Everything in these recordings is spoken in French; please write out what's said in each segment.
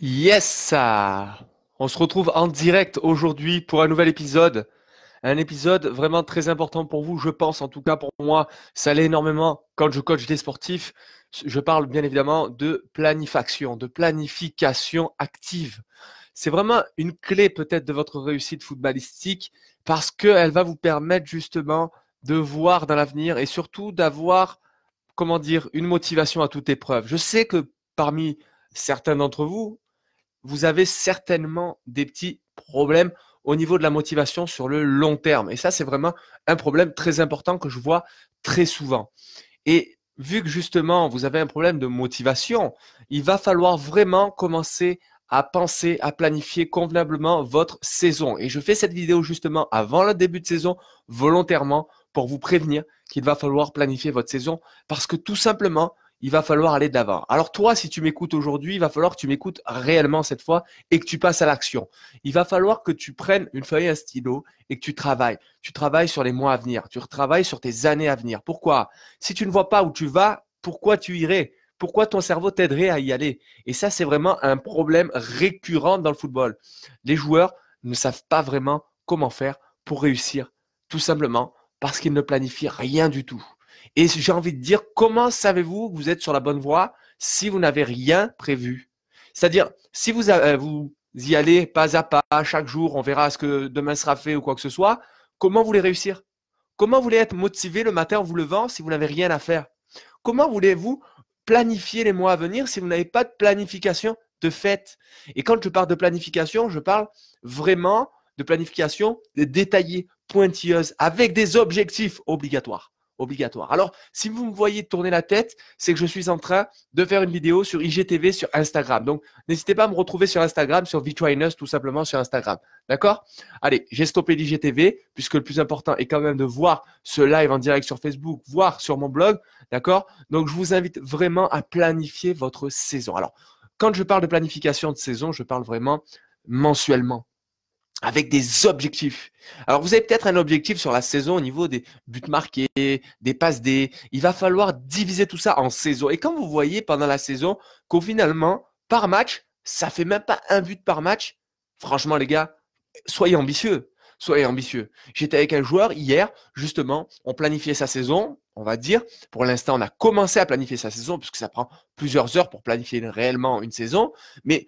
Yes! On se retrouve en direct aujourd'hui pour un nouvel épisode. Un épisode vraiment très important pour vous, je pense, en tout cas pour moi, ça l'est énormément quand je coach des sportifs. Je parle bien évidemment de planification, de planification active. C'est vraiment une clé peut-être de votre réussite footballistique parce qu'elle va vous permettre justement de voir dans l'avenir et surtout d'avoir, comment dire, une motivation à toute épreuve. Je sais que parmi certains d'entre vous, vous avez certainement des petits problèmes au niveau de la motivation sur le long terme. Et ça, c'est vraiment un problème très important que je vois très souvent. Et vu que justement, vous avez un problème de motivation, il va falloir vraiment commencer à penser, à planifier convenablement votre saison. Et je fais cette vidéo justement avant le début de saison, volontairement, pour vous prévenir qu'il va falloir planifier votre saison, parce que tout simplement, il va falloir aller de l'avant. Alors toi, si tu m'écoutes aujourd'hui, il va falloir que tu m'écoutes réellement cette fois et que tu passes à l'action. Il va falloir que tu prennes une feuille, à stylo et que tu travailles. Tu travailles sur les mois à venir, tu travailles sur tes années à venir. Pourquoi Si tu ne vois pas où tu vas, pourquoi tu irais pourquoi ton cerveau t'aiderait à y aller Et ça, c'est vraiment un problème récurrent dans le football. Les joueurs ne savent pas vraiment comment faire pour réussir, tout simplement parce qu'ils ne planifient rien du tout. Et j'ai envie de dire, comment savez-vous que vous êtes sur la bonne voie si vous n'avez rien prévu C'est-à-dire, si vous, euh, y allez pas à pas, chaque jour, on verra ce que demain sera fait ou quoi que ce soit, comment vous réussir Comment vous être motivé le matin en vous levant si vous n'avez rien à faire Comment voulez-vous planifier les mois à venir si vous n'avez pas de planification de fait Et quand je parle de planification, je parle vraiment de planification détaillée, pointilleuse, avec des objectifs obligatoires obligatoire. Alors, si vous me voyez tourner la tête, c'est que je suis en train de faire une vidéo sur IGTV sur Instagram. Donc, n'hésitez pas à me retrouver sur Instagram, sur VTrainers, tout simplement sur Instagram. D'accord Allez, j'ai stoppé l'IGTV, puisque le plus important est quand même de voir ce live en direct sur Facebook, voir sur mon blog. D'accord Donc, je vous invite vraiment à planifier votre saison. Alors, quand je parle de planification de saison, je parle vraiment mensuellement, avec des objectifs. Alors vous avez peut-être un objectif sur la saison au niveau des buts marqués, des passes des. Il va falloir diviser tout ça en saison. Et quand vous voyez pendant la saison qu'au finalement, par match, ça fait même pas un but par match, franchement les gars, soyez ambitieux. Soyez ambitieux. J'étais avec un joueur hier, justement, on planifiait sa saison, on va dire. Pour l'instant, on a commencé à planifier sa saison, puisque ça prend plusieurs heures pour planifier réellement une saison. Mais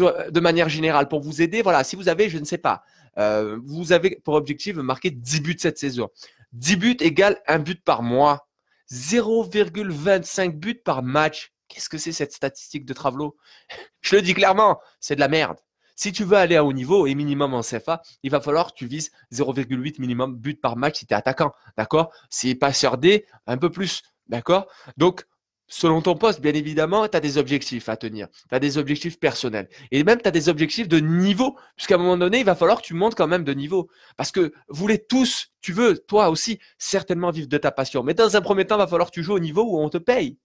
euh, de manière générale pour vous aider. Voilà, si vous avez, je ne sais pas, euh, vous avez pour objectif marqué marquer 10 buts cette saison. 10 buts égale un but par mois. 0,25 buts par match. Qu'est-ce que c'est cette statistique de Travelo Je le dis clairement, c'est de la merde. Si tu veux aller à haut niveau et minimum en CFA, il va falloir que tu vises 0,8 minimum but par match si tu es attaquant. D'accord Si passeur D, un peu plus. D'accord Donc, selon ton poste, bien évidemment, tu as des objectifs à tenir, tu as des objectifs personnels. Et même, tu as des objectifs de niveau, puisqu'à un moment donné, il va falloir que tu montes quand même de niveau. Parce que vous voulez tous, tu veux, toi aussi, certainement vivre de ta passion. Mais dans un premier temps, il va falloir que tu joues au niveau où on te paye.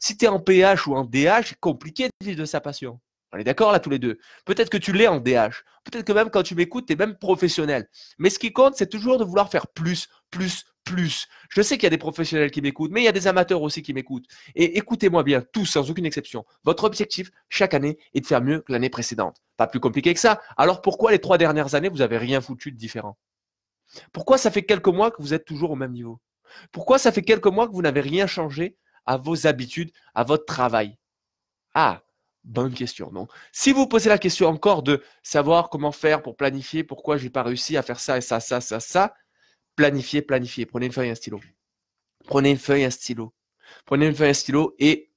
Si tu es en PH ou en DH, c'est compliqué de vivre de sa passion. On est d'accord là tous les deux. Peut-être que tu l'es en DH. Peut-être que même quand tu m'écoutes, tu es même professionnel. Mais ce qui compte, c'est toujours de vouloir faire plus, plus, plus. Je sais qu'il y a des professionnels qui m'écoutent, mais il y a des amateurs aussi qui m'écoutent. Et écoutez-moi bien, tous sans aucune exception. Votre objectif chaque année est de faire mieux que l'année précédente. Pas plus compliqué que ça. Alors pourquoi les trois dernières années, vous n'avez rien foutu de différent Pourquoi ça fait quelques mois que vous êtes toujours au même niveau Pourquoi ça fait quelques mois que vous n'avez rien changé à vos habitudes, à votre travail Ah, Bonne question, non Si vous posez la question encore de savoir comment faire pour planifier, pourquoi je n'ai pas réussi à faire ça et ça, ça, ça, ça, planifiez, planifiez. Prenez une feuille et un stylo. Prenez une feuille et un stylo. Prenez une feuille et un stylo et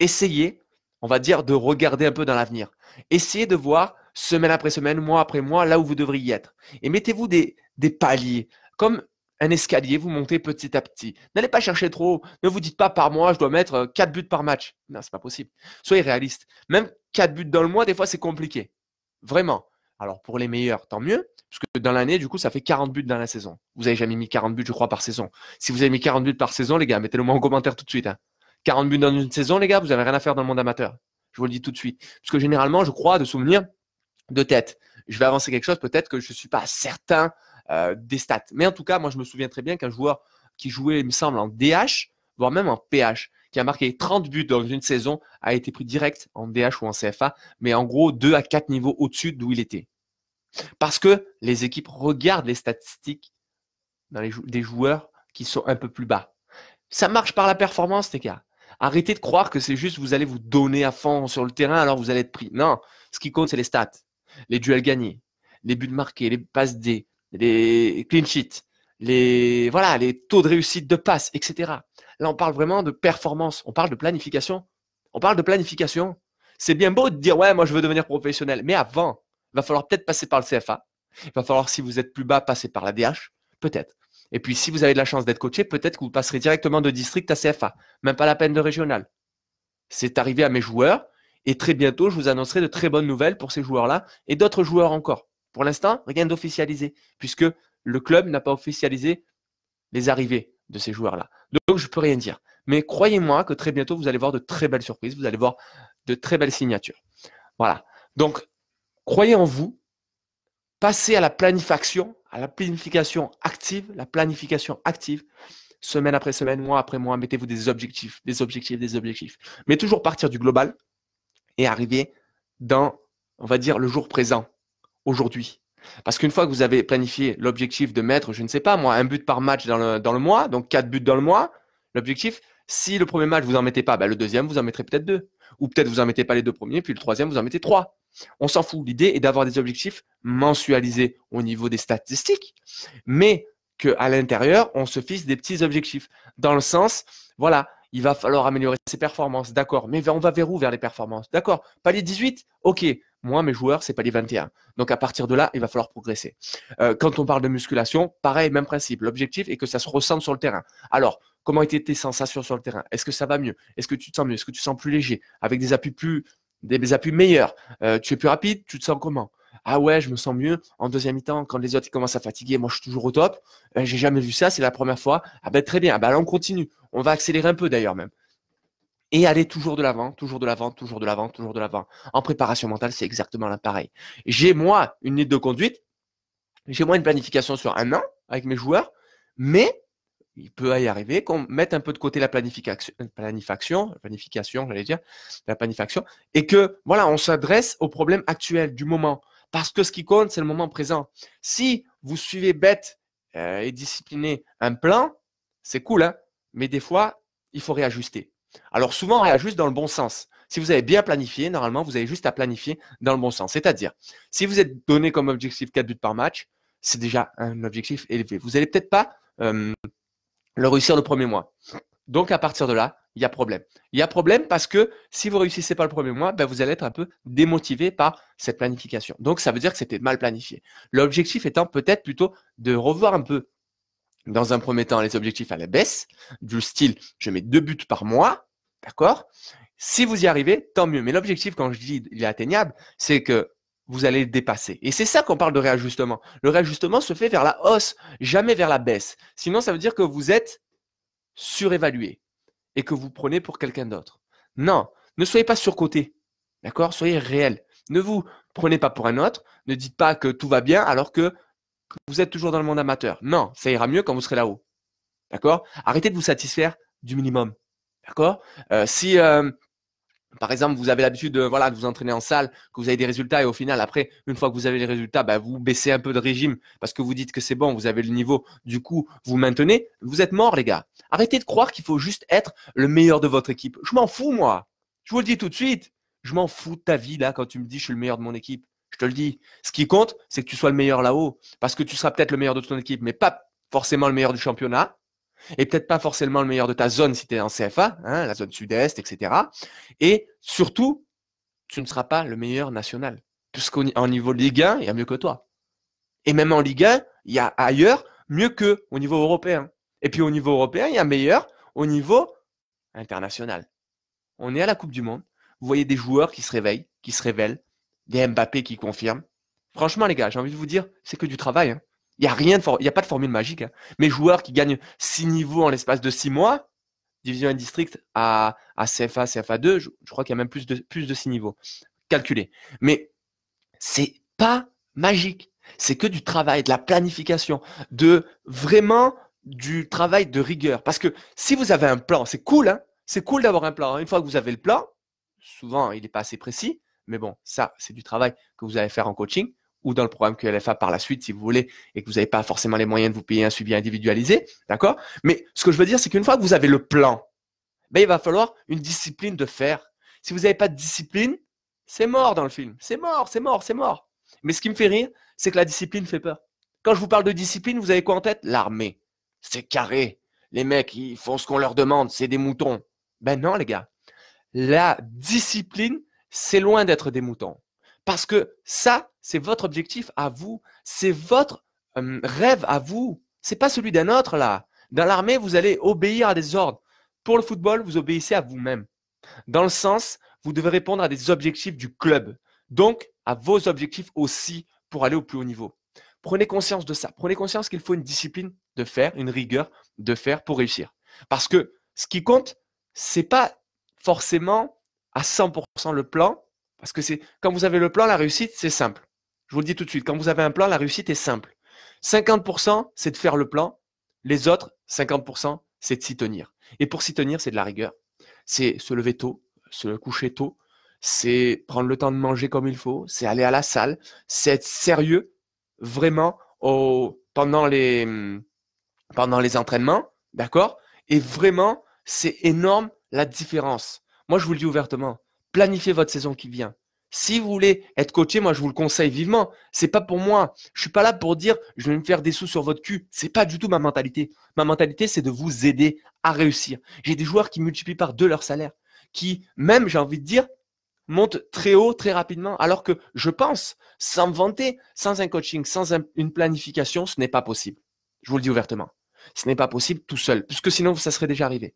essayez, on va dire, de regarder un peu dans l'avenir. Essayez de voir semaine après semaine, mois après mois, là où vous devriez être. Et mettez-vous des, paliers. Comme un escalier, vous montez petit à petit. N'allez pas chercher trop Ne vous dites pas par mois, je dois mettre 4 euh, buts par match. Non, n'est pas possible. Soyez réaliste. Même 4 buts dans le mois, des fois, c'est compliqué. Vraiment. Alors pour les meilleurs, tant mieux, parce que dans l'année, du coup, ça fait 40 buts dans la saison. Vous avez jamais mis 40 buts, je crois, par saison. Si vous avez mis 40 buts par saison, les gars, mettez-le moi en commentaire tout de suite. 40 hein. buts dans une saison, les gars, vous n'avez rien à faire dans le monde amateur. Je vous le dis tout de suite. Parce que généralement, je crois, de souvenir, de tête, je vais avancer quelque chose, peut-être que je ne suis pas certain euh, des stats. Mais en tout cas, moi, je me souviens très bien qu'un joueur qui jouait, il me semble, en DH, voire même en PH, qui a marqué 30 buts dans une saison, a été pris direct en DH ou en CFA, mais en gros 2 à 4 niveaux au-dessus d'où il était. Parce que les équipes regardent les statistiques des joueurs qui sont un peu plus bas. Ça marche par la performance, les gars. Arrêtez de croire que c'est juste vous allez vous donner à fond sur le terrain, alors vous allez être pris. Non, ce qui compte, c'est les stats, les duels gagnés, les buts marqués, les passes D, les clean sheets, les, voilà, les taux de réussite de passes, etc. Là, on parle vraiment de performance, on parle de planification. On parle de planification. C'est bien beau de dire, ouais, moi, je veux devenir professionnel. Mais avant, il va falloir peut-être passer par le CFA. Il va falloir, si vous êtes plus bas, passer par la DH. Peut-être. Et puis, si vous avez de la chance d'être coaché, peut-être que vous passerez directement de district à CFA. Même pas la peine de régional. C'est arrivé à mes joueurs. Et très bientôt, je vous annoncerai de très bonnes nouvelles pour ces joueurs-là et d'autres joueurs encore. Pour l'instant, rien d'officialisé, puisque le club n'a pas officialisé les arrivées de ces joueurs-là. Donc, je ne peux rien dire. Mais croyez-moi que très bientôt, vous allez voir de très belles surprises, vous allez voir de très belles signatures. Voilà. Donc, croyez en vous, passez à la planification, à la planification active, la planification active, semaine après semaine, mois après mois, mettez-vous des objectifs, des objectifs, des objectifs. Mais toujours partir du global et arriver dans, on va dire, le jour présent, aujourd'hui. Parce qu'une fois que vous avez planifié l'objectif de mettre, je ne sais pas moi, un but par match dans le, dans mois, donc quatre buts dans le mois, l'objectif, si le premier match vous en mettez pas, ben, le deuxième vous en mettrez peut-être deux, ou peut-être vous en mettez pas les deux premiers, puis le troisième vous en mettez trois. On s'en fout. L'idée est d'avoir des objectifs mensualisés au niveau des statistiques, mais qu'à l'intérieur on se fisse des petits objectifs dans le sens, voilà, il va falloir améliorer ses performances, d'accord. Mais on va vers où Vers les performances, d'accord. Pas les 18 Ok, moi, mes joueurs, c'est pas les 21. Donc à partir de là, il va falloir progresser. Euh, quand on parle de musculation, pareil, même principe. L'objectif est que ça se ressente sur le terrain. Alors, comment étaient tes sensations sur le terrain Est-ce que ça va mieux Est-ce que tu te sens mieux Est-ce que tu te sens plus léger Avec des appuis plus, des, appuis meilleurs. Euh, tu es plus rapide, tu te sens comment ah ouais, je me sens mieux. En deuxième mi-temps, quand les autres commencent à fatiguer, moi je suis toujours au top. je euh, J'ai jamais vu ça, c'est la première fois. Ah ben très bien, ah ben, on continue. On va accélérer un peu d'ailleurs même. Et aller toujours de l'avant, toujours de l'avant, toujours de l'avant, toujours de l'avant. En préparation mentale, c'est exactement l'appareil. J'ai moi une ligne de conduite, j'ai moi une planification sur un an avec mes joueurs, mais il peut y arriver qu'on mette un peu de côté la planification, euh, planification, planification, j'allais dire, la planification, et que voilà, on s'adresse au problème actuel du moment. Parce que ce qui compte, c'est le moment présent. Si vous suivez bête euh, et discipliné un plan, c'est cool, hein mais des fois, il faut réajuster. Alors souvent, on réajuste dans le bon sens. Si vous avez bien planifié, normalement, vous avez juste à planifier dans le bon sens. C'est-à-dire, si vous êtes donné comme objectif 4 buts par match, c'est déjà un objectif élevé. Vous n'allez peut-être pas euh, le réussir le premier mois. Donc à partir de là, il y a problème. Il y a problème parce que si vous ne réussissez pas le premier mois, ben, vous allez être un peu démotivé par cette planification. Donc ça veut dire que c'était mal planifié. L'objectif étant peut-être plutôt de revoir un peu dans un premier temps les objectifs à la baisse, du style je mets deux buts par mois, d'accord Si vous y arrivez, tant mieux. Mais l'objectif, quand je dis il est atteignable, c'est que vous allez le dépasser. Et c'est ça qu'on parle de réajustement. Le réajustement se fait vers la hausse, jamais vers la baisse. Sinon, ça veut dire que vous êtes surévalué et que vous prenez pour quelqu'un d'autre. Non, ne soyez pas surcoté. D'accord Soyez réel. Ne vous prenez pas pour un autre. Ne dites pas que tout va bien alors que vous êtes toujours dans le monde amateur. Non, ça ira mieux quand vous serez là-haut. D'accord Arrêtez de vous satisfaire du minimum. D'accord euh, Si euh, par exemple, vous avez l'habitude de, voilà, de vous entraîner en salle, que vous avez des résultats et au final, après, une fois que vous avez les résultats, bah, vous baissez un peu de régime parce que vous dites que c'est bon, vous avez le niveau, du coup, vous maintenez, vous êtes mort, les gars. Arrêtez de croire qu'il faut juste être le meilleur de votre équipe. Je m'en fous, moi. Je vous le dis tout de suite. Je m'en fous de ta vie, là, quand tu me dis je suis le meilleur de mon équipe. Je te le dis. Ce qui compte, c'est que tu sois le meilleur là-haut parce que tu seras peut-être le meilleur de ton équipe, mais pas forcément le meilleur du championnat, et peut-être pas forcément le meilleur de ta zone si tu es en CFA, hein, la zone sud-est, etc. Et surtout, tu ne seras pas le meilleur national, puisqu'en niveau Ligue 1, il y a mieux que toi. Et même en Ligue 1, il y a ailleurs mieux que au niveau européen. Et puis au niveau européen, il y a meilleur au niveau international. On est à la Coupe du Monde. Vous voyez des joueurs qui se réveillent, qui se révèlent, des Mbappé qui confirment. Franchement, les gars, j'ai envie de vous dire, c'est que du travail. Hein. Il n'y a rien de a pas de formule magique. Hein. Mes joueurs qui gagnent 6 niveaux en l'espace de 6 mois, division et district à, CFA, CFA2, je, crois qu'il y a même plus de, plus de 6 niveaux calculés. Mais c'est pas magique. C'est que du travail, de la planification, de vraiment du travail de rigueur. Parce que si vous avez un plan, c'est cool, hein. c'est cool d'avoir un plan. Une fois que vous avez le plan, souvent il n'est pas assez précis, mais bon, ça c'est du travail que vous allez faire en coaching ou dans le programme QLFA par la suite, si vous voulez, et que vous n'avez pas forcément les moyens de vous payer un suivi individualisé, d'accord Mais ce que je veux dire, c'est qu'une fois que vous avez le plan, ben, il va falloir une discipline de faire. Si vous n'avez pas de discipline, c'est mort dans le film. C'est mort, c'est mort, c'est mort. Mais ce qui me fait rire, c'est que la discipline fait peur. Quand je vous parle de discipline, vous avez quoi en tête L'armée. C'est carré. Les mecs, ils font ce qu'on leur demande. C'est des moutons. Ben non, les gars. La discipline, c'est loin d'être des moutons. Parce que ça, c'est votre objectif à vous. C'est votre rêve à vous. C'est pas celui d'un autre, là. Dans l'armée, vous allez obéir à des ordres. Pour le football, vous obéissez à vous-même. Dans le sens, vous devez répondre à des objectifs du club. Donc, à vos objectifs aussi pour aller au plus haut niveau. Prenez conscience de ça. Prenez conscience qu'il faut une discipline de faire, une rigueur de faire pour réussir. Parce que ce qui compte, c'est pas forcément à 100% le plan, parce que c'est quand vous avez le plan, la réussite, c'est simple. Je vous le dis tout de suite, quand vous avez un plan, la réussite est simple. 50%, c'est de faire le plan. Les autres, 50%, c'est de s'y tenir. Et pour s'y tenir, c'est de la rigueur. C'est se lever tôt, se coucher tôt, c'est prendre le temps de manger comme il faut, c'est aller à la salle, c'est être sérieux vraiment pendant, les, pendant les entraînements, d'accord Et vraiment, c'est énorme la différence. Moi, je vous le dis ouvertement, planifiez votre saison qui vient. Si vous voulez être coaché, moi je vous le conseille vivement. C'est pas pour moi. Je suis pas là pour dire je vais me faire des sous sur votre cul. C'est pas du tout ma mentalité. Ma mentalité, c'est de vous aider à réussir. J'ai des joueurs qui multiplient par deux leur salaire, qui même, j'ai envie de dire, montent très haut très rapidement. Alors que je pense, sans vanter, sans un coaching, sans une planification, ce n'est pas possible. Je vous le dis ouvertement. Ce n'est pas possible tout seul, puisque sinon ça serait déjà arrivé.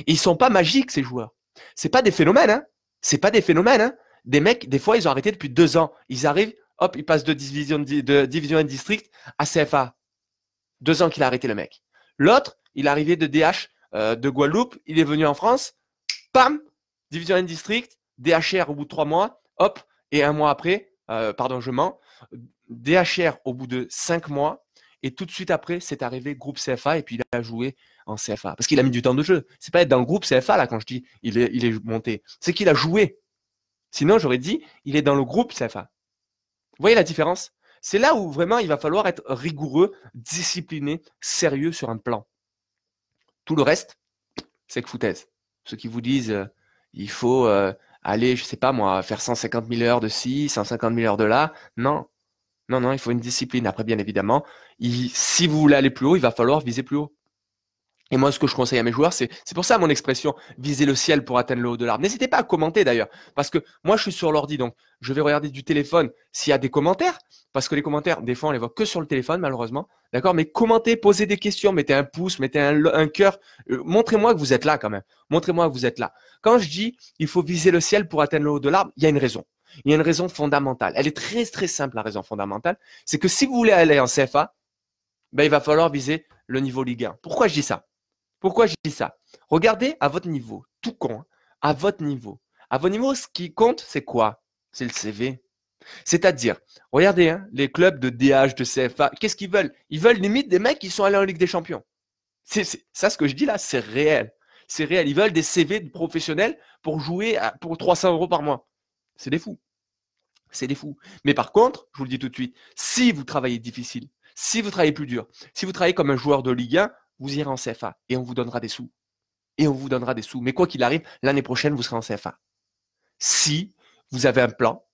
Ils ils sont pas magiques ces joueurs. C'est pas des phénomènes, hein. C'est pas des phénomènes, hein. Des mecs, des fois, ils ont arrêté depuis deux ans. Ils arrivent, hop, ils passent de division de division 1 district à CFA. Deux ans qu'il a arrêté le mec. L'autre, il est arrivé de DH euh, de Guadeloupe, il est venu en France, pam, division N district, DHR au bout de trois mois, hop, et un mois après, euh, pardon, je mens, DHR au bout de cinq mois, et tout de suite après, c'est arrivé groupe CFA, et puis il a joué en CFA. Parce qu'il a mis du temps de jeu. C'est pas être dans le groupe CFA, là, quand je dis il est, monté. C'est qu'il a joué. Sinon, j'aurais dit, il est dans le groupe CFA. Vous voyez la différence C'est là où vraiment il va falloir être rigoureux, discipliné, sérieux sur un plan. Tout le reste, c'est que foutaise. Ceux qui vous disent, euh, il faut euh, aller, je sais pas moi, faire 150 000 heures de ci, 150 000 heures de là. Non, non, non, il faut une discipline. Après, bien évidemment, si vous voulez aller plus haut, il va falloir viser plus haut. Et moi, ce que je conseille à mes joueurs, c'est, c'est pour ça mon expression, viser le ciel pour atteindre le haut de l'arbre. N'hésitez pas à commenter d'ailleurs, parce que moi, je suis sur l'ordi, donc je vais regarder du téléphone s'il y a des commentaires, parce que les commentaires, des fois, on les voit que sur le téléphone, malheureusement. D'accord Mais commentez, posez des questions, mettez un pouce, mettez un, cœur. Euh, montrez-moi que vous êtes là quand même. Montrez-moi que vous êtes là. Quand je dis, il faut viser le ciel pour atteindre le haut de l'arbre, il y a une raison. Il y a une raison fondamentale. Elle est très, très simple, la raison fondamentale. C'est que si vous voulez aller en CFA, ben, il va falloir viser le niveau Ligue 1. Pourquoi je dis ça pourquoi je dis ça Regardez à votre niveau, tout con, hein, à votre niveau. À votre niveau, ce qui compte, c'est quoi C'est le CV. C'est-à-dire, regardez, hein, les clubs de DH, de CFA, qu'est-ce qu'ils veulent Ils veulent limite des mecs qui sont allés en Ligue des Champions. C'est, ça, ce que je dis là, c'est réel. C'est réel. Ils veulent des CV de professionnels pour jouer pour 300 euros par mois. C'est des fous. C'est des fous. Mais par contre, je vous le dis tout de suite, si vous travaillez difficile, si vous travaillez plus dur, si vous travaillez comme un joueur de Ligue 1, vous irez en CFA et on vous donnera des sous. Et on vous donnera des sous. Mais quoi qu'il arrive, l'année prochaine, vous serez en CFA. Si vous avez un plan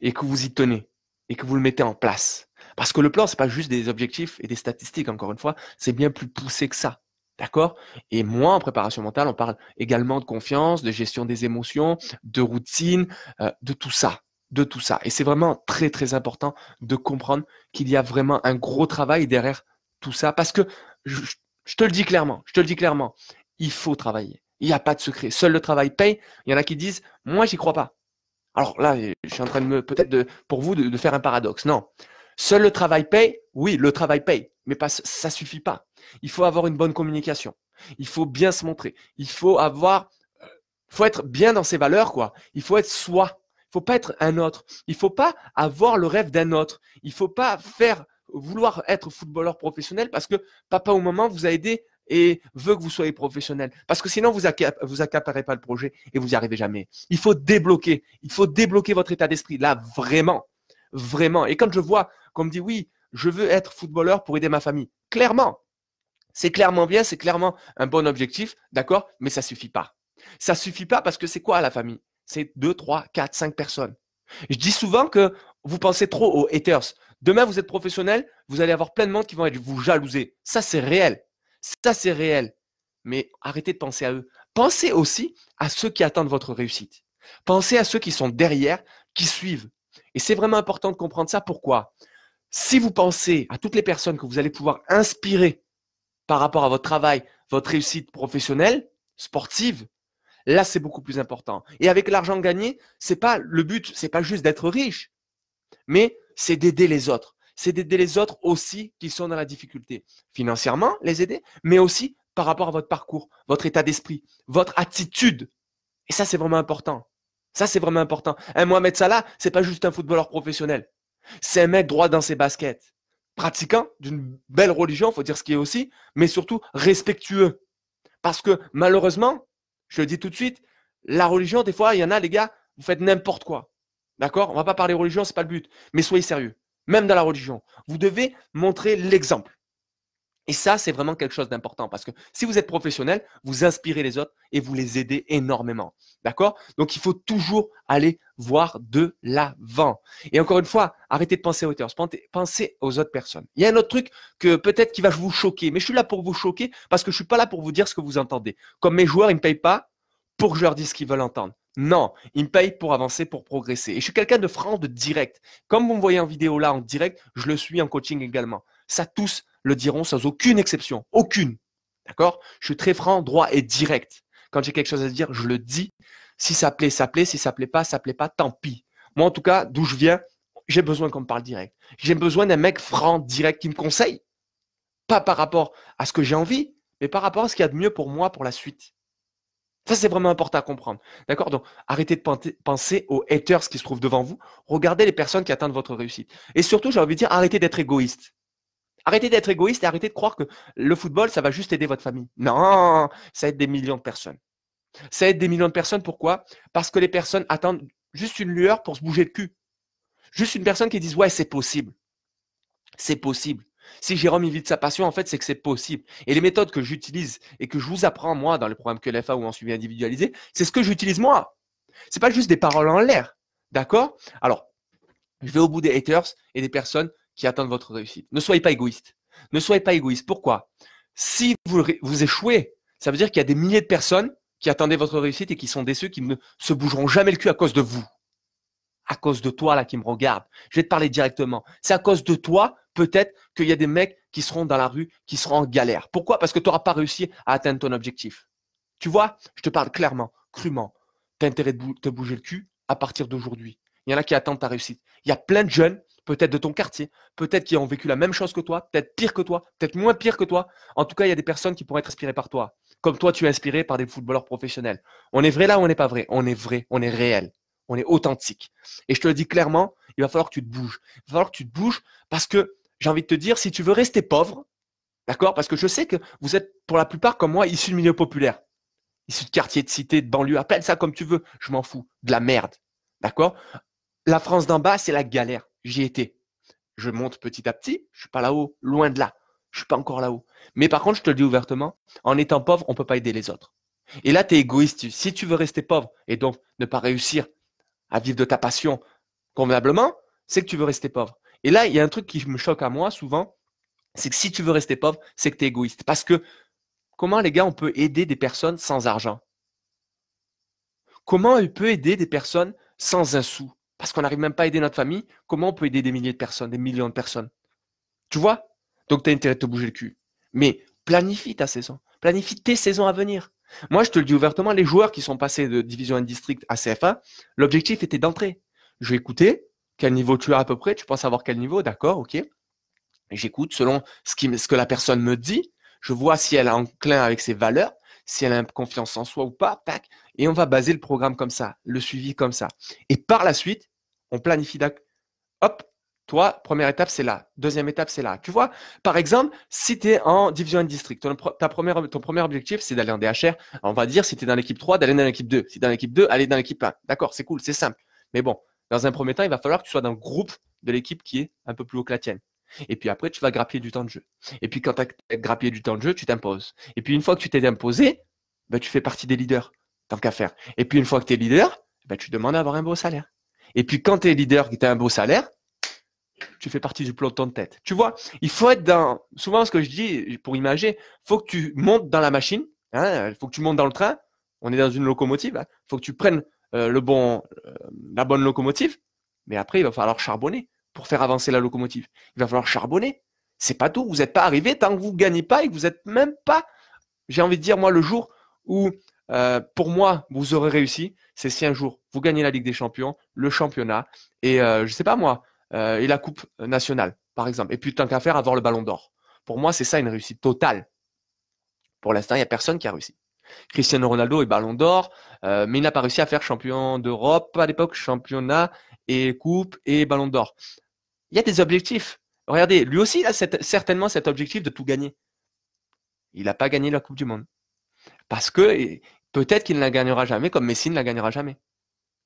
et que vous y tenez et que vous le mettez en place. Parce que le plan, c'est pas juste des objectifs et des statistiques, encore une fois, c'est bien plus poussé que ça. D'accord Et moi, en préparation mentale, on parle également de confiance, de gestion des émotions, de routine, euh, de tout ça. De tout ça. Et c'est vraiment très, très important de comprendre qu'il y a vraiment un gros travail derrière tout ça. Parce que je, je te le dis clairement, je te le dis clairement. Il faut travailler. Il n'y a pas de secret. Seul le travail paye. Il y en a qui disent, moi, j'y crois pas. Alors là, je suis en train de me, peut-être de, pour vous, de, faire un paradoxe. Non. Seul le travail paye. Oui, le travail paye. Mais ça ça suffit pas. Il faut avoir une bonne communication. Il faut bien se montrer. Il faut avoir, euh, faut être bien dans ses valeurs, quoi. Il faut être soi. Il faut pas être un autre. Il faut pas avoir le rêve d'un autre. Il faut pas faire vouloir être footballeur professionnel parce que papa ou maman vous a aidé et veut que vous soyez professionnel. Parce que sinon, vous, vous accaparez pas le projet et vous n'y arrivez jamais. Il faut débloquer. Il faut débloquer votre état d'esprit. Là, vraiment. Vraiment. Et quand je vois qu'on me dit oui, je veux être footballeur pour aider ma famille, clairement. C'est clairement bien, c'est clairement un bon objectif, d'accord, mais ça suffit pas. Ça suffit pas parce que c'est quoi la famille? C'est deux, trois, quatre, cinq personnes. Je dis souvent que vous pensez trop aux haters. Demain, vous êtes professionnel, vous allez avoir plein de monde qui vont être vous jalouser. Ça, c'est réel. Ça, c'est réel. Mais arrêtez de penser à eux. Pensez aussi à ceux qui attendent votre réussite. Pensez à ceux qui sont derrière, qui suivent. Et c'est vraiment important de comprendre ça. Pourquoi Si vous pensez à toutes les personnes que vous allez pouvoir inspirer par rapport à votre travail, votre réussite professionnelle, sportive, là, c'est beaucoup plus important. Et avec l'argent gagné, c'est pas le but, c'est pas juste d'être riche mais c'est d'aider les autres. C'est d'aider les autres aussi qui sont dans la difficulté. Financièrement, les aider, mais aussi par rapport à votre parcours, votre état d'esprit, votre attitude. Et ça, c'est vraiment important. Ça, c'est vraiment important. Un Mohamed Salah, c'est pas juste un footballeur professionnel. C'est un mec droit dans ses baskets, pratiquant d'une belle religion, faut dire ce qui est aussi, mais surtout respectueux. Parce que malheureusement, je le dis tout de suite, la religion, des fois, il y en a, les gars, vous faites n'importe quoi. D'accord On ne va pas parler religion, ce n'est pas le but. Mais soyez sérieux, même dans la religion. Vous devez montrer l'exemple. Et ça, c'est vraiment quelque chose d'important parce que si vous êtes professionnel, vous inspirez les autres et vous les aidez énormément. D'accord Donc, il faut toujours aller voir de l'avant. Et encore une fois, arrêtez de penser aux haters, pensez aux autres personnes. Il y a un autre truc que peut-être qui va vous choquer, mais je suis là pour vous choquer parce que je ne suis pas là pour vous dire ce que vous entendez. Comme mes joueurs, ils me payent pas pour que je leur dise ce qu'ils veulent entendre. Non, il me paye pour avancer, pour progresser. Et je suis quelqu'un de franc, de direct. Comme vous me voyez en vidéo là, en direct, je le suis en coaching également. Ça, tous le diront sans aucune exception. Aucune. D'accord Je suis très franc, droit et direct. Quand j'ai quelque chose à dire, je le dis. Si ça plaît, ça plaît. Si ça plaît pas, ça plaît pas, tant pis. Moi, en tout cas, d'où je viens, j'ai besoin qu'on me parle direct. J'ai besoin d'un mec franc, direct, qui me conseille. Pas par rapport à ce que j'ai envie, mais par rapport à ce qu'il y a de mieux pour moi pour la suite. Ça, c'est vraiment important à comprendre. D'accord Donc, arrêtez de penser aux haters qui se trouvent devant vous. Regardez les personnes qui attendent votre réussite. Et surtout, j'ai envie de dire, arrêtez d'être égoïste. Arrêtez d'être égoïste et arrêtez de croire que le football, ça va juste aider votre famille. Non, ça aide des millions de personnes. Ça aide des millions de personnes, pourquoi Parce que les personnes attendent juste une lueur pour se bouger le cul. Juste une personne qui dit « ouais, c'est possible. C'est possible. Si Jérôme y sa passion, en fait, c'est que c'est possible. Et les méthodes que j'utilise et que je vous apprends, moi, dans les programmes que l'FA ou en suivi individualisé, c'est ce que j'utilise moi. n'est pas juste des paroles en l'air. D'accord Alors, je vais au bout des haters et des personnes qui attendent votre réussite. Ne soyez pas égoïste. Ne soyez pas égoïste. Pourquoi Si vous, échouez, ça veut dire qu'il y a des milliers de personnes qui attendaient votre réussite et qui sont déçues, qui ne se bougeront jamais le cul à cause de vous. À cause de toi, là, qui me regarde. Je vais te parler directement. C'est à cause de toi peut-être qu'il y a des mecs qui seront dans la rue, qui seront en galère. Pourquoi Parce que tu n'auras pas réussi à atteindre ton objectif. Tu vois, je te parle clairement, crûment. Tu as intérêt de te bouger le cul à partir d'aujourd'hui. Il y en a qui attendent ta réussite. Il y a plein de jeunes, peut-être de ton quartier, peut-être qui ont vécu la même chose que toi, peut-être pire que toi, peut-être moins pire que toi. En tout cas, il y a des personnes qui pourraient être inspirées par toi, comme toi, tu es inspiré par des footballeurs professionnels. On est vrai là ou on n'est pas vrai On est vrai, on est réel, on est authentique. Et je te le dis clairement, il va falloir que tu te bouges. Il va falloir que tu te bouges parce que j'ai envie de te dire, si tu veux rester pauvre, d'accord, parce que je sais que vous êtes pour la plupart comme moi issus du milieu populaire, issus de quartier, de cité, de banlieue, appelle ça comme tu veux, je m'en fous, de la merde, d'accord. La France d'en bas, c'est la galère. J'y étais. Je monte petit à petit. Je suis pas là-haut, loin de là. Je suis pas encore là-haut. Mais par contre, je te le dis ouvertement, en étant pauvre, on peut pas aider les autres. Et là, tu es égoïste. Si tu veux rester pauvre et donc ne pas réussir à vivre de ta passion convenablement, c'est que tu veux rester pauvre. Et là, il y a un truc qui me choque à moi souvent, c'est que si tu veux rester pauvre, c'est que tu es égoïste. Parce que comment les gars, on peut aider des personnes sans argent Comment on peut aider des personnes sans un sou Parce qu'on n'arrive même pas à aider notre famille. Comment on peut aider des milliers de personnes, des millions de personnes Tu vois Donc, tu as intérêt de te bouger le cul. Mais planifie ta saison. Planifie tes saisons à venir. Moi, je te le dis ouvertement, les joueurs qui sont passés de division 1 district à CFA, l'objectif était d'entrer. Je vais écouter, quel niveau tu as à peu près, tu penses avoir quel niveau, d'accord, ok. J'écoute selon ce, que la personne me dit, je vois si elle est enclin avec ses valeurs, si elle a confiance en soi ou pas, et on va baser le programme comme ça, le suivi comme ça. Et par la suite, on planifie, hop, toi, première étape, c'est là. Deuxième étape, c'est là. Tu vois, par exemple, si tu es en division et district, ton, ta première, ton premier objectif, c'est d'aller en DHR. On va dire, si tu es dans l'équipe 3, d'aller dans l'équipe 2. Si tu es dans l'équipe 2, aller dans l'équipe 1. D'accord, c'est cool, c'est simple. Mais bon, dans un premier temps, il va falloir que tu sois dans le groupe de l'équipe qui est un peu plus haut que la tienne. Et puis après, tu vas grappiller du temps de jeu. Et puis quand tu as grappillé du temps de jeu, tu t'imposes. Et puis une fois que tu t'es imposé, ben, tu fais partie des leaders, tant qu'à faire. Et puis une fois que tu es leader, ben, tu demandes à avoir un beau salaire. Et puis quand tu es leader et tu as un beau salaire, tu fais partie du peloton de tête. Tu vois, il faut être dans. Souvent, ce que je dis pour imager, faut que tu montes dans la machine, il hein, faut que tu montes dans le train. On est dans une locomotive. Il hein. faut que tu prennes euh, le bon, euh, la bonne locomotive, mais après, il va falloir charbonner pour faire avancer la locomotive. Il va falloir charbonner. C'est pas tout. Vous n'êtes pas arrivé tant que vous ne gagnez pas et que vous n'êtes même pas. J'ai envie de dire, moi, le jour où, euh, pour moi, vous aurez réussi, c'est si un jour vous gagnez la Ligue des Champions, le championnat et, je sais pas moi, et la Coupe nationale, par exemple. Et puis, tant qu'à faire, avoir le ballon d'or. Pour moi, c'est ça une réussite totale. Pour l'instant, il n'y a personne qui a réussi. Cristiano Ronaldo et ballon d'or, euh, mais il n'a pas réussi à faire champion d'Europe à l'époque, championnat et coupe et ballon d'or. Il y a des objectifs. Regardez, lui aussi, a certainement cet objectif de tout gagner. Il n'a pas gagné la Coupe du Monde. Parce que peut-être qu'il ne la gagnera jamais, comme Messi ne la gagnera jamais.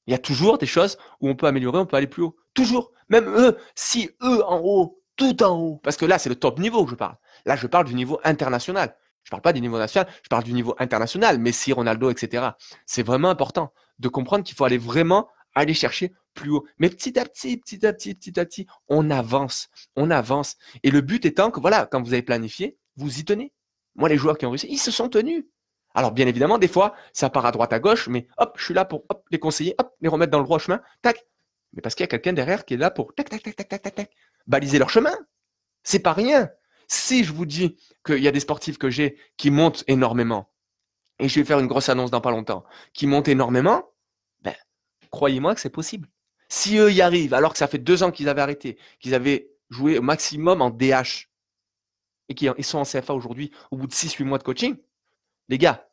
Il y a toujours des choses où on peut améliorer, on peut aller plus haut. Toujours. Même eux, si eux en haut, tout en haut, parce que là, c'est le top niveau que je parle. Là, je parle du niveau international. Je parle pas du niveau national, je parle du niveau international, Messi, Ronaldo, etc. C'est vraiment important de comprendre qu'il faut aller vraiment aller chercher plus haut. Mais petit à petit, petit à petit, petit à petit, on avance, on avance. Et le but étant que voilà, quand vous avez planifié, vous y tenez. Moi, les joueurs qui ont réussi, ils se sont tenus. Alors bien évidemment, des fois, ça part à droite, à gauche, mais hop, je suis là pour hop, les conseiller, hop, les remettre dans le droit chemin, tac. Mais parce qu'il y a quelqu'un derrière qui est là pour tac, tac, tac, tac, tac, tac, tac, baliser leur chemin. C'est pas rien. Si je vous dis qu'il y a des sportifs que j'ai qui montent énormément, et je vais faire une grosse annonce dans pas longtemps, qui montent énormément, ben, croyez-moi que c'est possible. Si eux y arrivent, alors que ça fait deux ans qu'ils avaient arrêté, qu'ils avaient joué au maximum en DH, et qu'ils sont en CFA aujourd'hui, au bout de 6-8 mois de coaching, les gars,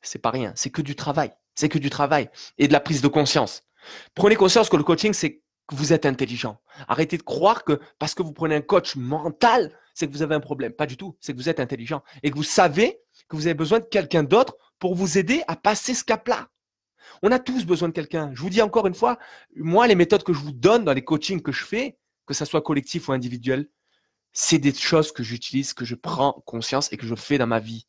c'est pas rien. C'est que du travail. C'est que du travail et de la prise de conscience. Prenez conscience que le coaching, c'est que vous êtes intelligent. Arrêtez de croire que parce que vous prenez un coach mental, c'est que vous avez un problème. Pas du tout. C'est que vous êtes intelligent et que vous savez que vous avez besoin de quelqu'un d'autre pour vous aider à passer ce cap-là. On a tous besoin de quelqu'un. Je vous dis encore une fois, moi, les méthodes que je vous donne dans les coachings que je fais, que ce soit collectif ou individuel, c'est des choses que j'utilise, que je prends conscience et que je fais dans ma vie.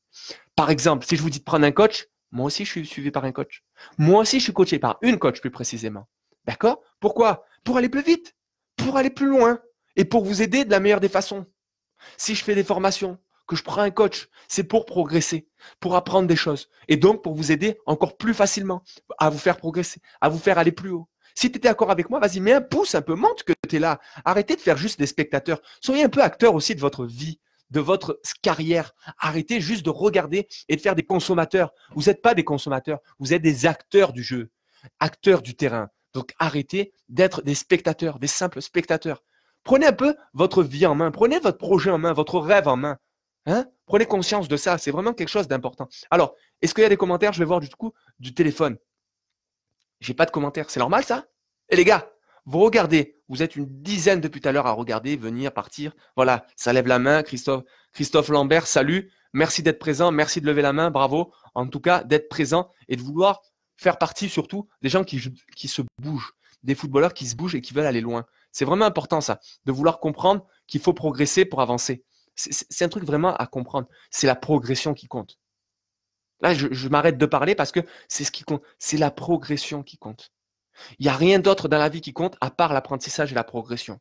Par exemple, si je vous dis de prendre un coach, moi aussi, je suis suivi par un coach. Moi aussi, je suis coaché par une coach plus précisément. D'accord Pourquoi Pour aller plus vite, pour aller plus loin et pour vous aider de la meilleure des façons. Si je fais des formations, que je prends un coach, c'est pour progresser, pour apprendre des choses et donc pour vous aider encore plus facilement à vous faire progresser, à vous faire aller plus haut. Si tu étais d'accord avec moi, vas-y, mets un pouce un peu, montre que tu es là. Arrêtez de faire juste des spectateurs. Soyez un peu acteur aussi de votre vie, de votre carrière. Arrêtez juste de regarder et de faire des consommateurs. Vous n'êtes pas des consommateurs, vous êtes des acteurs du jeu, acteurs du terrain. Donc arrêtez d'être des spectateurs, des simples spectateurs. Prenez un peu votre vie en main, prenez votre projet en main, votre rêve en main. Hein prenez conscience de ça, c'est vraiment quelque chose d'important. Alors, est-ce qu'il y a des commentaires Je vais voir du coup du téléphone. J'ai pas de commentaires, c'est normal ça Et eh, les gars, vous regardez, vous êtes une dizaine depuis tout à l'heure à regarder, venir, partir. Voilà, ça lève la main, Christophe, Christophe Lambert, salut. Merci d'être présent, merci de lever la main, bravo. En tout cas, d'être présent et de vouloir faire partie surtout des gens qui se bougent, des footballeurs qui se bougent et qui veulent aller loin. C'est vraiment important ça, de vouloir comprendre qu'il faut progresser pour avancer. C'est un truc vraiment à comprendre. C'est la progression qui compte. Là, je, m'arrête de parler parce que c'est ce qui compte. C'est la progression qui compte. Il n'y a rien d'autre dans la vie qui compte à part l'apprentissage et la progression.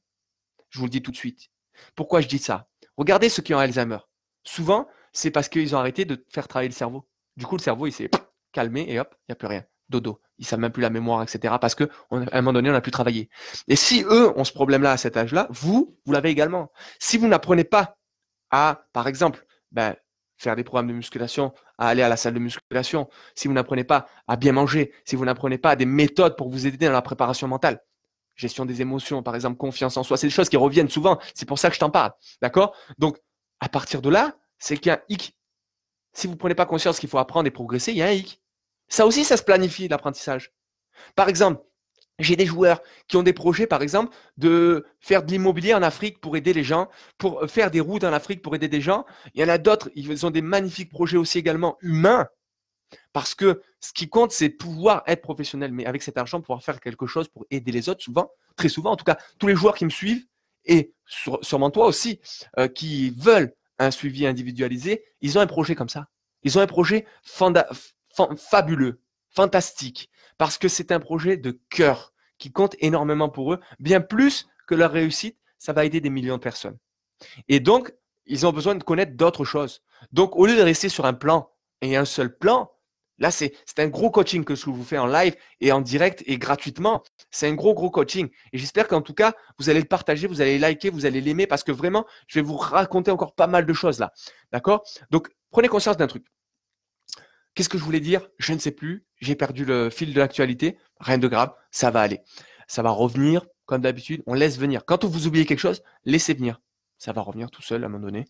Je vous le dis tout de suite. Pourquoi je dis ça Regardez ceux qui ont Alzheimer. Souvent, c'est parce qu'ils ont arrêté de faire travailler le cerveau. Du coup, le cerveau, il s'est calmé et hop, il n'y a plus rien. Dodo ils savent même plus la mémoire, etc. Parce que à un moment donné, on n'a plus travaillé. Et si eux ont ce problème-là à cet âge-là, vous, vous l'avez également. Si vous n'apprenez pas à, par exemple, ben, faire des programmes de musculation, à aller à la salle de musculation, si vous n'apprenez pas à bien manger, si vous n'apprenez pas des méthodes pour vous aider dans la préparation mentale, gestion des émotions, par exemple, confiance en soi, c'est des choses qui reviennent souvent. C'est pour ça que je t'en parle. D'accord Donc, à partir de là, c'est qu'il y a un hic. Si vous ne prenez pas conscience qu'il faut apprendre et progresser, il y a un hic. Ça aussi, ça se planifie, l'apprentissage. Par exemple, j'ai des joueurs qui ont des projets, par exemple, de faire de l'immobilier en Afrique pour aider les gens, pour euh, faire des routes en Afrique pour aider des gens. Il y en a d'autres, ils ont des magnifiques projets aussi également humains. Parce que ce qui compte, c'est pouvoir être professionnel, mais avec cet argent, pouvoir faire quelque chose pour aider les autres, souvent, très souvent, en tout cas, tous les joueurs qui me suivent, et sûrement toi aussi, euh, qui veulent un suivi individualisé, ils ont un projet comme ça. Ils ont un projet fabuleux, fantastique, parce que c'est un projet de cœur qui compte énormément pour eux, bien plus que leur réussite, ça va aider des millions de personnes. Et donc, ils ont besoin de connaître d'autres choses. Donc, au lieu de rester sur un plan et un seul plan, là, c'est un gros coaching que je vous fais en live et en direct et gratuitement. C'est un gros, gros coaching. Et j'espère qu'en tout cas, vous allez le partager, vous allez liker, vous allez l'aimer parce que vraiment, je vais vous raconter encore pas mal de choses là. D'accord Donc, prenez conscience d'un truc. Qu'est-ce que je voulais dire Je ne sais plus. J'ai perdu le fil de l'actualité. Rien de grave. Ça va aller. Ça va revenir. Comme d'habitude, on laisse venir. Quand vous oubliez quelque chose, laissez venir. Ça va revenir tout seul à un moment donné.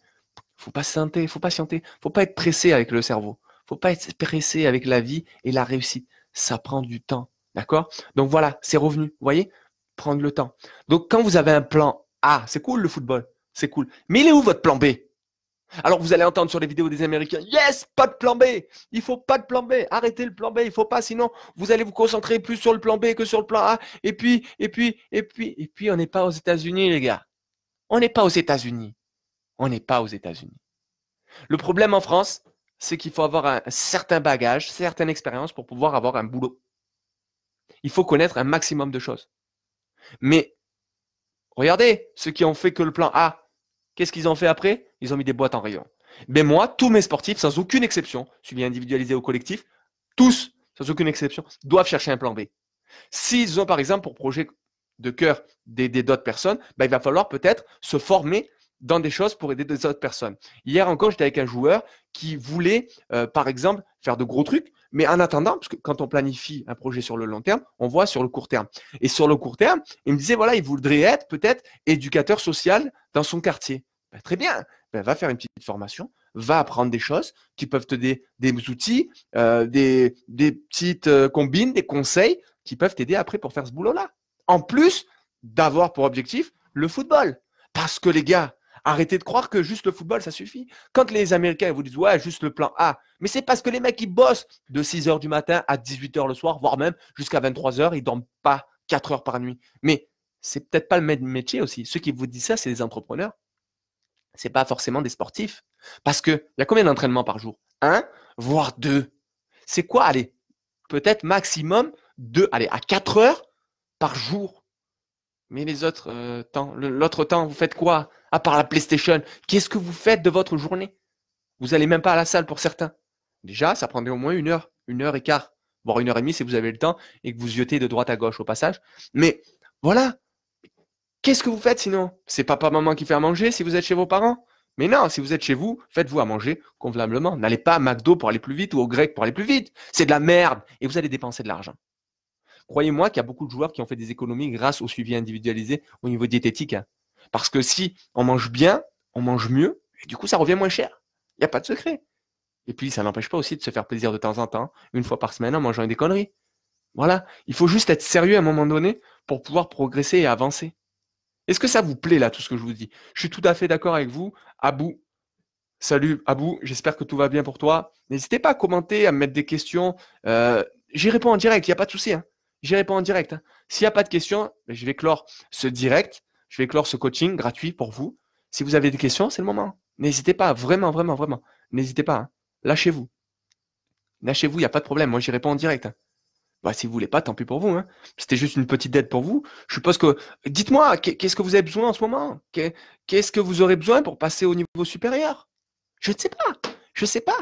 Faut pas il faut patienter, faut pas être pressé avec le cerveau, faut pas être pressé avec la vie et la réussite. Ça prend du temps, d'accord Donc voilà, c'est revenu. Vous voyez Prendre le temps. Donc quand vous avez un plan A, c'est cool le football, c'est cool. Mais il est où votre plan B alors vous allez entendre sur les vidéos des Américains, yes, pas de plan B, il faut pas de plan B, arrêtez le plan B, il faut pas, sinon vous allez vous concentrer plus sur le plan B que sur le plan A, et puis, et puis, et puis, et puis, on n'est pas aux États-Unis, les gars. On n'est pas aux États-Unis. On n'est pas aux États-Unis. Le problème en France, c'est qu'il faut avoir un certain bagage, certaines expériences pour pouvoir avoir un boulot. Il faut connaître un maximum de choses. Mais regardez ceux qui ont fait que le plan A, Qu'est-ce qu'ils ont fait après Ils ont mis des boîtes en rayon. Mais ben moi, tous mes sportifs, sans aucune exception, celui individualisé au collectif, tous, sans aucune exception, doivent chercher un plan B. S'ils ont par exemple pour projet de cœur des, d'autres personnes, ben il va falloir peut-être se former dans des choses pour aider des autres personnes. Hier encore, j'étais avec un joueur qui voulait, euh, par exemple, faire de gros trucs, mais en attendant, parce que quand on planifie un projet sur le long terme, on voit sur le court terme. Et sur le court terme, il me disait, voilà, il voudrait être peut-être éducateur social dans son quartier. Ben, très bien, ben, va faire une petite formation, va apprendre des choses qui peuvent te donner des, outils, euh, des, petites euh, combines, des conseils qui peuvent t'aider après pour faire ce boulot-là. En plus d'avoir pour objectif le football. Parce que les gars, Arrêtez de croire que juste le football, ça suffit. Quand les Américains vous disent, ouais, juste le plan A, mais c'est parce que les mecs, ils bossent de 6 h du matin à 18 h le soir, voire même jusqu'à 23 h, ils dorment pas 4 heures par nuit. Mais c'est peut-être pas le même métier aussi. Ceux qui vous disent ça, c'est des entrepreneurs. C'est pas forcément des sportifs. Parce que, y a combien d'entraînements par jour Un, voire deux. C'est quoi, allez, peut-être maximum deux, allez, à 4 heures par jour. Mais les autres euh, temps, l'autre temps, vous faites quoi À part la PlayStation, qu'est-ce que vous faites de votre journée Vous allez même pas à la salle pour certains. Déjà, ça prendrait au moins une heure, une heure et quart, voire une heure et demie si vous avez le temps et que vous yotez de droite à gauche au passage. Mais voilà, qu'est-ce que vous faites sinon C'est papa, maman qui fait à manger si vous êtes chez vos parents mais non, si vous êtes chez vous, faites-vous à manger convenablement. N'allez pas à McDo pour aller plus vite ou au grec pour aller plus vite. C'est de la merde et vous allez dépenser de l'argent croyez-moi qu'il y a beaucoup de joueurs qui ont fait des économies grâce au suivi individualisé au niveau diététique. Hein. Parce que si on mange bien, on mange mieux, et du coup, ça revient moins cher. Il n'y a pas de secret. Et puis, ça n'empêche pas aussi de se faire plaisir de temps en temps, une fois par semaine, en mangeant des conneries. Voilà. Il faut juste être sérieux à un moment donné pour pouvoir progresser et avancer. Est-ce que ça vous plaît, là, tout ce que je vous dis Je suis tout à fait d'accord avec vous. Abou, salut Abou, j'espère que tout va bien pour toi. N'hésitez pas à commenter, à me mettre des questions. Euh, j'y réponds en direct, il n'y a pas de souci. Hein j'y réponds en direct. Hein. S'il n'y a pas de questions, ben, je vais clore ce direct, je vais clore ce coaching gratuit pour vous. Si vous avez des questions, c'est le moment. N'hésitez pas, vraiment, vraiment, vraiment. N'hésitez pas. Hein. Lâchez-vous. Lâchez-vous, il n'y a pas de problème. Moi, j'y réponds en direct. Hein. Bah, si vous voulez pas, tant pis pour vous. C'était juste une petite dette pour vous. Je suppose que. Dites-moi, qu'est-ce que vous avez besoin en ce moment Qu'est-ce que vous aurez besoin pour passer au niveau supérieur Je ne sais pas. Je ne sais pas.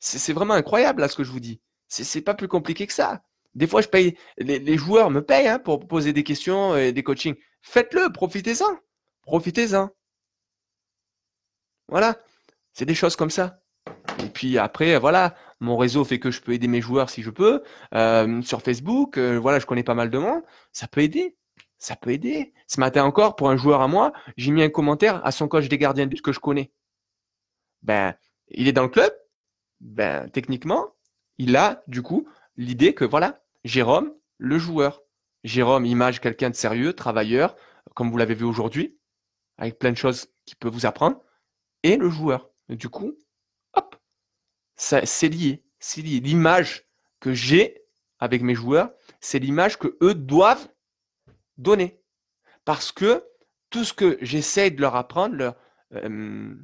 C'est vraiment incroyable là ce que je vous dis. C'est pas plus compliqué que ça. Des fois, je paye, les, joueurs me payent hein, pour poser des questions et des coachings. Faites-le, profitez-en. Profitez-en. Voilà. C'est des choses comme ça. Et puis après, voilà, mon réseau fait que je peux aider mes joueurs si je peux. Euh, sur Facebook, euh, voilà, je connais pas mal de monde. Ça peut aider. Ça peut aider. Ce matin encore, pour un joueur à moi, j'ai mis un commentaire à son coach des gardiens de but que je connais. Ben, il est dans le club. Ben, techniquement, il a du coup l'idée que voilà, Jérôme, le joueur. Jérôme, image quelqu'un de sérieux, travailleur, comme vous l'avez vu aujourd'hui, avec plein de choses qui peut vous apprendre, et le joueur. du coup, hop, c'est lié. C'est lié. L'image que j'ai avec mes joueurs, c'est l'image que eux doivent donner. Parce que tout ce que j'essaye de leur apprendre, leur, euh,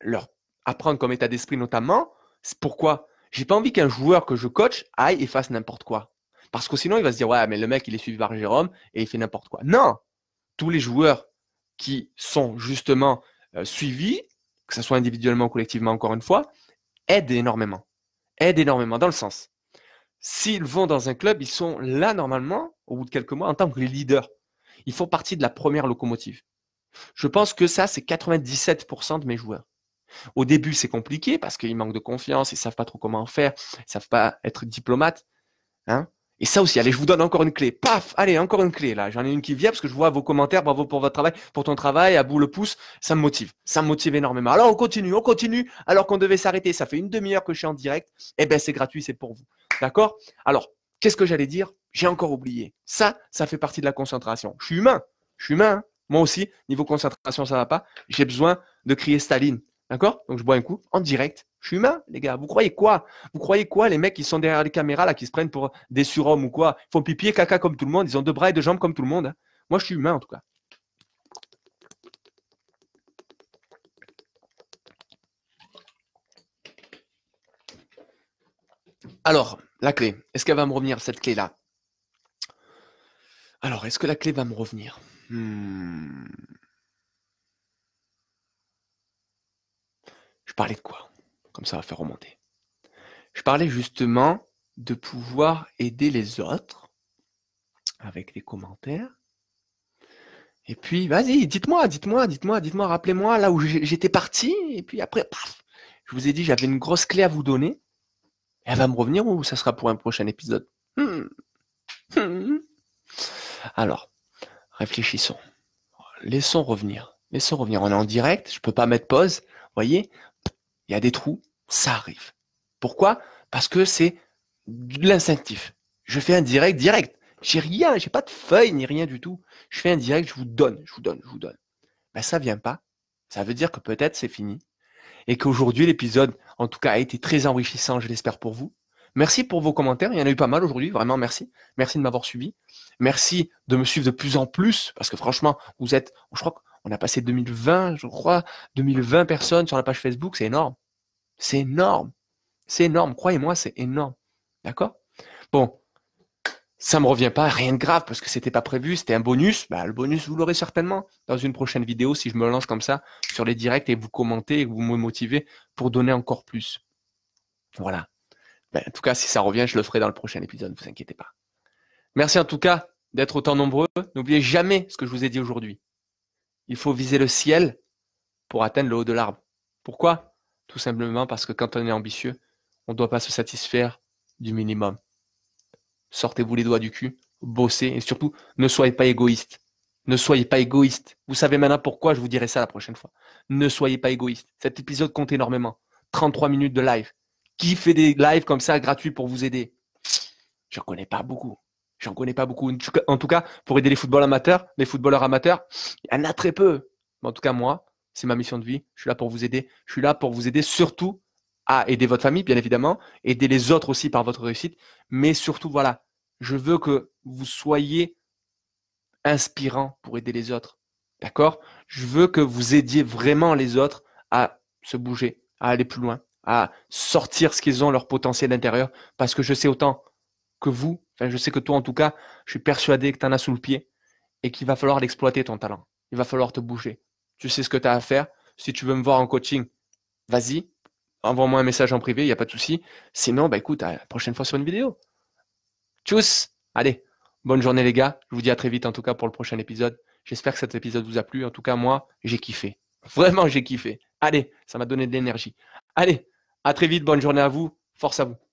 leur apprendre comme état d'esprit notamment, c'est pourquoi j'ai pas envie qu'un joueur que je coach aille et fasse n'importe quoi. Parce que sinon, il va se dire, ouais, mais le mec, il est suivi par Jérôme et il fait n'importe quoi. Non, tous les joueurs qui sont justement euh, suivis, que ce soit individuellement ou collectivement, encore une fois, aident énormément. Aident énormément, dans le sens. S'ils vont dans un club, ils sont là normalement, au bout de quelques mois, en tant que les leaders. Ils font partie de la première locomotive. Je pense que ça, c'est 97% de mes joueurs. Au début, c'est compliqué parce qu'ils manquent de confiance, ils ne savent pas trop comment faire, ils ne savent pas être diplomates. Hein et ça aussi, allez, je vous donne encore une clé. Paf, allez, encore une clé là. J'en ai une qui vient parce que je vois vos commentaires. Bravo pour votre travail, pour ton travail. À bout le pouce, ça me motive. Ça me motive énormément. Alors on continue, on continue. Alors qu'on devait s'arrêter, ça fait une demi-heure que je suis en direct. Eh bien, c'est gratuit, c'est pour vous. D'accord Alors, qu'est-ce que j'allais dire J'ai encore oublié. Ça, ça fait partie de la concentration. Je suis humain. Je suis humain. Hein. Moi aussi, niveau concentration, ça va pas. J'ai besoin de crier Staline. D'accord Donc je bois un coup en direct. Je suis humain, les gars. Vous croyez quoi Vous croyez quoi, les mecs qui sont derrière les caméras, là, qui se prennent pour des surhommes ou quoi Ils font pipi et caca comme tout le monde. Ils ont deux bras et deux jambes comme tout le monde. Hein. Moi, je suis humain, en tout cas. Alors, la clé. Est-ce qu'elle va me revenir, cette clé-là Alors, est-ce que la clé va me revenir hmm. Je parlais de quoi Comme ça va faire remonter. Je parlais justement de pouvoir aider les autres avec les commentaires. Et puis, vas-y, dites-moi, dites-moi, dites-moi, dites-moi, rappelez-moi là où j'étais parti. Et puis après, je vous ai dit, j'avais une grosse clé à vous donner. Elle va me revenir ou ça sera pour un prochain épisode hmm. Hmm. Alors, réfléchissons. Laissons revenir. Laissons revenir. On est en direct, je ne peux pas mettre pause. Voyez il y a des trous, ça arrive. Pourquoi Parce que c'est de l'instinctif. Je fais un direct, direct. J'ai rien, j'ai pas de feuille ni rien du tout. Je fais un direct, je vous donne, je vous donne, je vous donne. Mais ben, ça vient pas. Ça veut dire que peut-être c'est fini. Et qu'aujourd'hui, l'épisode, en tout cas, a été très enrichissant, je l'espère pour vous. Merci pour vos commentaires. Il y en a eu pas mal aujourd'hui. Vraiment, merci. Merci de m'avoir suivi. Merci de me suivre de plus en plus parce que franchement, vous êtes, je crois on a passé 2020, je crois, 2020 personnes sur la page Facebook, c'est énorme. C'est énorme. C'est énorme, croyez-moi, c'est énorme. D'accord Bon, ça me revient pas, rien de grave parce que c'était pas prévu, c'était un bonus. Bah, le bonus, vous l'aurez certainement dans une prochaine vidéo si je me lance comme ça sur les directs et vous commentez et vous me motivez pour donner encore plus. Voilà. Bah, en tout cas, si ça revient, je le ferai dans le prochain épisode, ne vous inquiétez pas. Merci en tout cas d'être autant nombreux. N'oubliez jamais ce que je vous ai dit aujourd'hui il faut viser le ciel pour atteindre le haut de l'arbre. Pourquoi Tout simplement parce que quand on est ambitieux, on ne doit pas se satisfaire du minimum. Sortez-vous les doigts du cul, bossez et surtout ne soyez pas égoïste. Ne soyez pas égoïste. Vous savez maintenant pourquoi je vous dirai ça la prochaine fois. Ne soyez pas égoïste. Cet épisode compte énormément. 33 minutes de live. Qui fait des lives comme ça gratuits pour vous aider Je ne connais pas beaucoup. J'en connais pas beaucoup. En tout cas, pour aider les footballeurs amateurs, les footballeurs amateurs, il y en a très peu. Mais en tout cas, moi, c'est ma mission de vie. Je suis là pour vous aider. Je suis là pour vous aider surtout à aider votre famille, bien évidemment, aider les autres aussi par votre réussite. Mais surtout, voilà, je veux que vous soyez inspirant pour aider les autres. D'accord Je veux que vous aidiez vraiment les autres à se bouger, à aller plus loin, à sortir ce qu'ils ont, leur potentiel intérieur. Parce que je sais autant que vous Enfin, je sais que toi, en tout cas, je suis persuadé que tu en as sous le pied et qu'il va falloir l'exploiter, ton talent. Il va falloir te bouger. Tu sais ce que tu as à faire. Si tu veux me voir en coaching, vas-y. Envoie-moi un message en privé, il n'y a pas de souci. Sinon, bah écoute, à la prochaine fois sur une vidéo. Tchuss Allez, bonne journée les gars. Je vous dis à très vite en tout cas pour le prochain épisode. J'espère que cet épisode vous a plu. En tout cas, moi, j'ai kiffé. Vraiment, j'ai kiffé. Allez, ça m'a donné de l'énergie. Allez, à très vite. Bonne journée à vous. Force à vous.